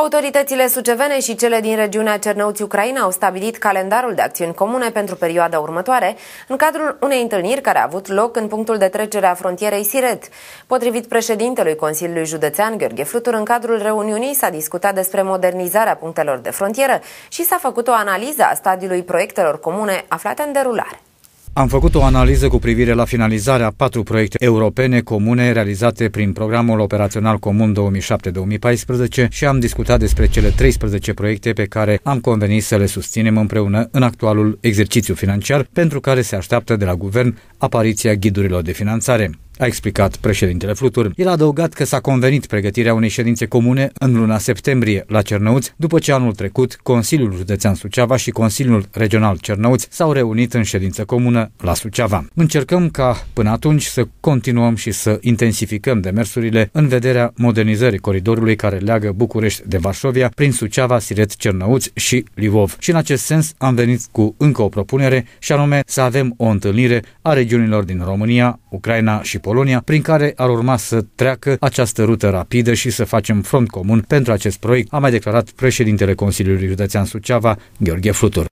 Autoritățile sucevene și cele din regiunea Cernăuți-Ucraina au stabilit calendarul de acțiuni comune pentru perioada următoare, în cadrul unei întâlniri care a avut loc în punctul de trecere a frontierei Siret. Potrivit președintelui Consiliului Județean, Gheorghe Flutur, în cadrul reuniunii s-a discutat despre modernizarea punctelor de frontieră și s-a făcut o analiză a stadiului proiectelor comune aflate în derulare. Am făcut o analiză cu privire la finalizarea patru proiecte europene comune realizate prin programul operațional comun 2007-2014 și am discutat despre cele 13 proiecte pe care am convenit să le susținem împreună în actualul exercițiu financiar pentru care se așteaptă de la guvern apariția ghidurilor de finanțare a explicat președintele Flutur. El a adăugat că s-a convenit pregătirea unei ședințe comune în luna septembrie la Cernăuți, după ce anul trecut Consiliul Județean Suceava și Consiliul Regional Cernăuți s-au reunit în ședință comună la Suceava. Încercăm ca până atunci să continuăm și să intensificăm demersurile în vederea modernizării coridorului care leagă București de Varșovia prin Suceava, Siret, Cernăuți și Livov. Și în acest sens am venit cu încă o propunere și anume să avem o întâlnire a regiunilor din România, Ucraina și Polonia, prin care ar urma să treacă această rută rapidă și să facem front comun pentru acest proiect, a mai declarat președintele Consiliului Județean Suceava, Gheorghe Flutur.